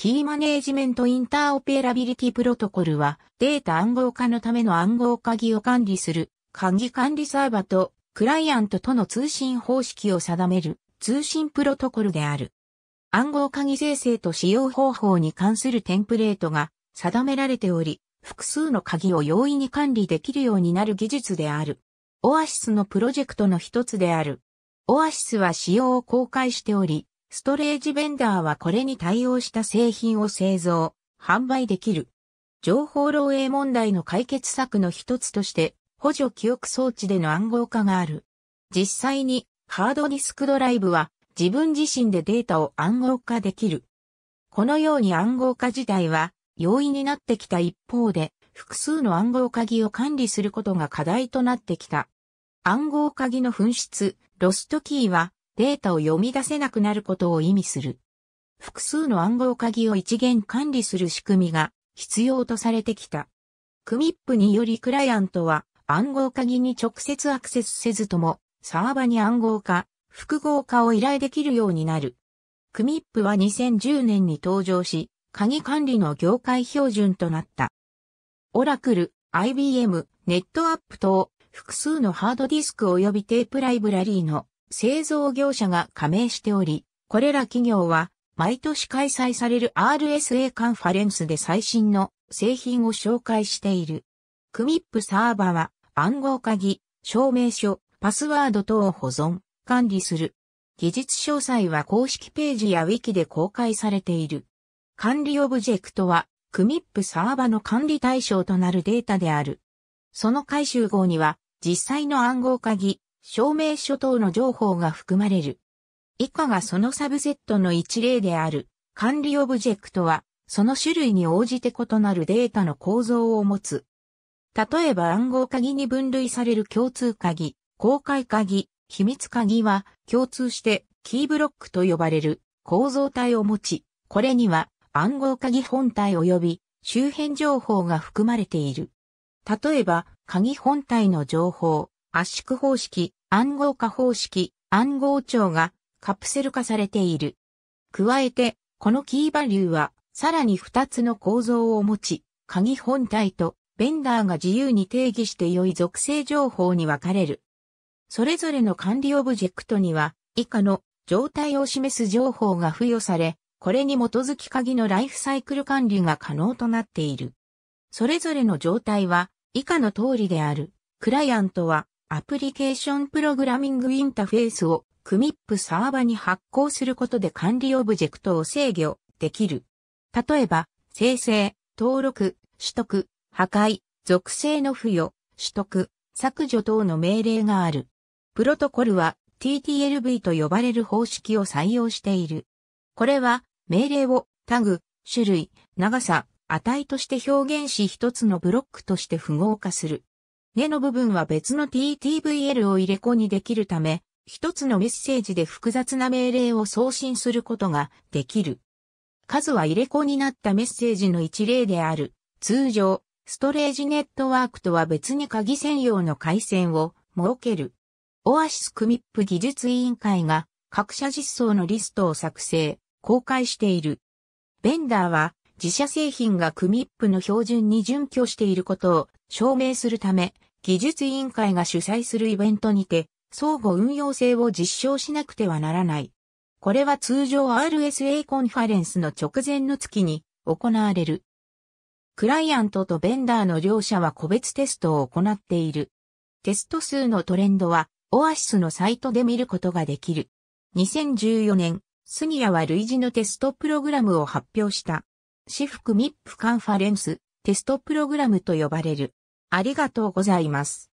キーマネージメントインターオペラビリティプロトコルはデータ暗号化のための暗号鍵を管理する鍵管理サーバとクライアントとの通信方式を定める通信プロトコルである。暗号鍵生成と使用方法に関するテンプレートが定められており、複数の鍵を容易に管理できるようになる技術である。オアシスのプロジェクトの一つである。オアシスは使用を公開しており、ストレージベンダーはこれに対応した製品を製造、販売できる。情報漏洩問題の解決策の一つとして、補助記憶装置での暗号化がある。実際に、ハードディスクドライブは自分自身でデータを暗号化できる。このように暗号化自体は容易になってきた一方で、複数の暗号鍵を管理することが課題となってきた。暗号鍵の紛失、ロストキーはデータを読み出せなくなることを意味する。複数の暗号鍵を一元管理する仕組みが必要とされてきた。クミップによりクライアントは暗号鍵に直接アクセスせずともサーバに暗号化、複合化を依頼できるようになる。クミップは2010年に登場し、鍵管理の業界標準となった。オラクル、IBM、ネットアップ等、複数のハードディスク及びテープライブラリーの製造業者が加盟しており、これら企業は毎年開催される RSA カンファレンスで最新の製品を紹介している。クミップサーバは暗号鍵、証明書、パスワード等を保存、管理する。技術詳細は公式ページやウィキで公開されている。管理オブジェクトは、クミップサーバの管理対象となるデータである。その回収号には、実際の暗号鍵、証明書等の情報が含まれる。以下がそのサブセットの一例である。管理オブジェクトは、その種類に応じて異なるデータの構造を持つ。例えば暗号鍵に分類される共通鍵、公開鍵、秘密鍵は共通してキーブロックと呼ばれる構造体を持ち、これには暗号鍵本体及び周辺情報が含まれている。例えば、鍵本体の情報、圧縮方式、暗号化方式、暗号帳がカプセル化されている。加えて、このキーバリューは、さらに2つの構造を持ち、鍵本体とベンダーが自由に定義して良い属性情報に分かれる。それぞれの管理オブジェクトには、以下の状態を示す情報が付与され、これに基づき鍵のライフサイクル管理が可能となっている。それぞれの状態は、以下の通りである。クライアントは、アプリケーションプログラミングインターフェースをクミップサーバに発行することで管理オブジェクトを制御できる。例えば、生成、登録、取得、破壊、属性の付与、取得、削除等の命令がある。プロトコルは TTLV と呼ばれる方式を採用している。これは命令をタグ、種類、長さ、値として表現し一つのブロックとして符号化する。根の部分は別の TTVL を入れ子にできるため、一つのメッセージで複雑な命令を送信することができる。数は入れ子になったメッセージの一例である。通常、ストレージネットワークとは別に鍵専用の回線を設ける。オアシスクミップ技術委員会が各社実装のリストを作成、公開している。ベンダーは自社製品がクミップの標準に準拠していることを証明するため、技術委員会が主催するイベントにて、相互運用性を実証しなくてはならない。これは通常 RSA コンファレンスの直前の月に行われる。クライアントとベンダーの両者は個別テストを行っている。テスト数のトレンドは、オアシスのサイトで見ることができる。2014年、スニアは類似のテストプログラムを発表した。私服 MIP カンファレンス、テストプログラムと呼ばれる。ありがとうございます。